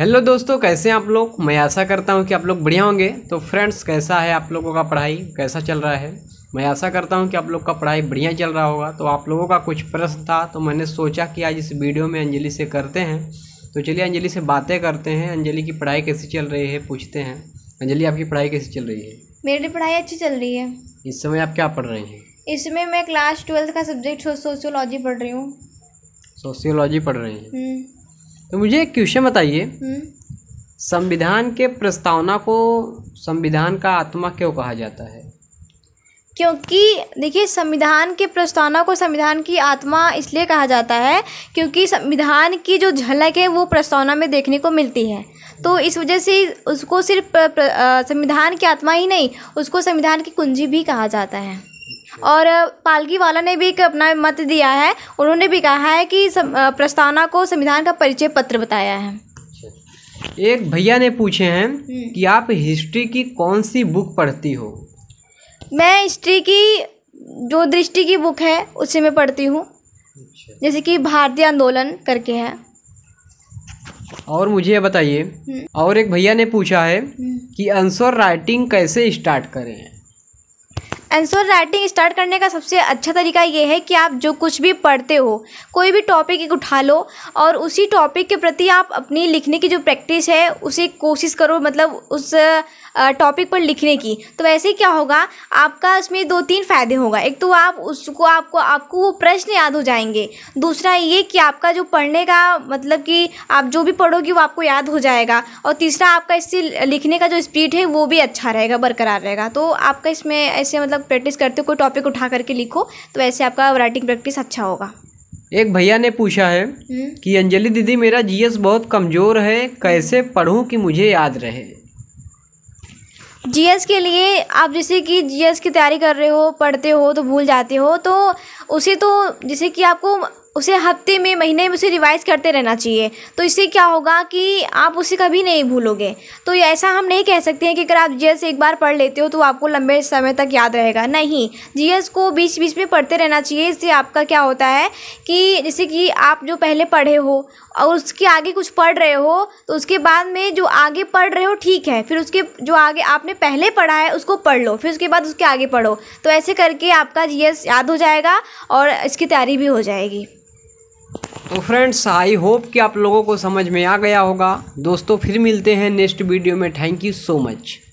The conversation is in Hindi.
हेलो दोस्तों कैसे हैं आप लोग मैं आशा करता हूं कि आप लोग बढ़िया होंगे तो फ्रेंड्स कैसा है आप लोगों का पढ़ाई कैसा चल रहा है मैं आशा करता हूं कि आप लोग का पढ़ाई बढ़िया चल रहा होगा तो आप लोगों का कुछ प्रश्न था तो मैंने सोचा कि आज इस वीडियो में अंजलि से करते हैं तो चलिए अंजलि से बातें करते हैं अंजलि की पढ़ाई कैसी चल रही है पूछते हैं अंजलि आपकी पढ़ाई कैसी चल रही है मेरी पढ़ाई अच्छी चल रही है इस समय आप क्या पढ़ रहे हैं इसमें मैं क्लास ट्वेल्थ का सब्जेक्ट सोशियोलॉजी पढ़ रही हूँ सोशियोलॉजी पढ़ रही हैं हम्म। तो मुझे एक क्वेश्चन बताइए हम्म। संविधान के प्रस्तावना को संविधान का आत्मा क्यों कहा जाता है क्योंकि देखिए संविधान के प्रस्तावना को संविधान की आत्मा इसलिए कहा जाता है क्योंकि संविधान की जो झलक है वो प्रस्तावना में देखने को मिलती है तो इस वजह से उसको सिर्फ संविधान की आत्मा ही नहीं उसको संविधान की कुंजी भी कहा जाता है अच्छा। और पालकी वाला ने भी एक अपना मत दिया है उन्होंने भी कहा है कि प्रस्तावना को संविधान का परिचय पत्र बताया है अच्छा। एक भैया ने पूछे हैं हम्म। कि आप हिस्ट्री की कौन सी बुक पढ़ती हो मैं हिस्ट्री की जो दृष्टि की बुक है उसे मैं पढ़ती हूँ अच्छा। जैसे कि भारतीय आंदोलन करके है और मुझे बताइए हम्म। और एक भैया ने पूछा है हम्म। कि आंसर राइटिंग कैसे स्टार्ट करें आंसर राइटिंग स्टार्ट करने का सबसे अच्छा तरीका ये है कि आप जो कुछ भी पढ़ते हो कोई भी टॉपिक एक उठा लो और उसी टॉपिक के प्रति आप अपनी लिखने की जो प्रैक्टिस है उसे कोशिश करो मतलब उस टॉपिक पर लिखने की तो वैसे क्या होगा आपका इसमें दो तीन फ़ायदे होगा एक तो आप उसको आपको आपको वो प्रश्न याद हो जाएंगे दूसरा ये कि आपका जो पढ़ने का मतलब कि आप जो भी पढ़ोगे वो आपको याद हो जाएगा और तीसरा आपका इससे लिखने का जो स्पीड है वो भी अच्छा रहेगा बरकरार रहेगा तो आपका इसमें ऐसे मतलब आप प्रैक्टिस करते हो कोई टॉपिक उठा करके लिखो तो ऐसे आपका राइटिंग प्रैक्टिस अच्छा होगा एक भैया ने पूछा है हम्म। कि अंजलि दीदी मेरा जीएस बहुत कमज़ोर है कैसे हम्म। पढ़ूं कि मुझे याद रहे जीएस के लिए आप जैसे कि जीएस की तैयारी कर रहे हो पढ़ते हो तो भूल जाते हो तो उसे तो जैसे कि आपको उसे हफ्ते में महीने में उसे रिवाइज़ करते रहना चाहिए तो इससे क्या होगा कि आप उसे कभी नहीं भूलोगे तो ऐसा हम नहीं कह सकते हैं कि अगर आप जी एक बार पढ़ लेते हो तो आपको लंबे समय तक याद रहेगा नहीं जी को बीच बीच में पढ़ते रहना चाहिए इससे आपका क्या होता है कि जैसे कि आप जो पहले पढ़े हो और उसके आगे कुछ पढ़ रहे हो तो उसके बाद में जो आगे पढ़ रहे हो ठीक है फिर उसके जो आगे आपने पहले पढ़ा है उसको पढ़ लो फिर उसके बाद उसके आगे पढ़ो तो ऐसे करके आपका जी याद हो जाएगा और इसकी तैयारी भी हो जाएगी तो फ्रेंड्स आई होप कि आप लोगों को समझ में आ गया होगा दोस्तों फिर मिलते हैं नेक्स्ट वीडियो में थैंक यू सो मच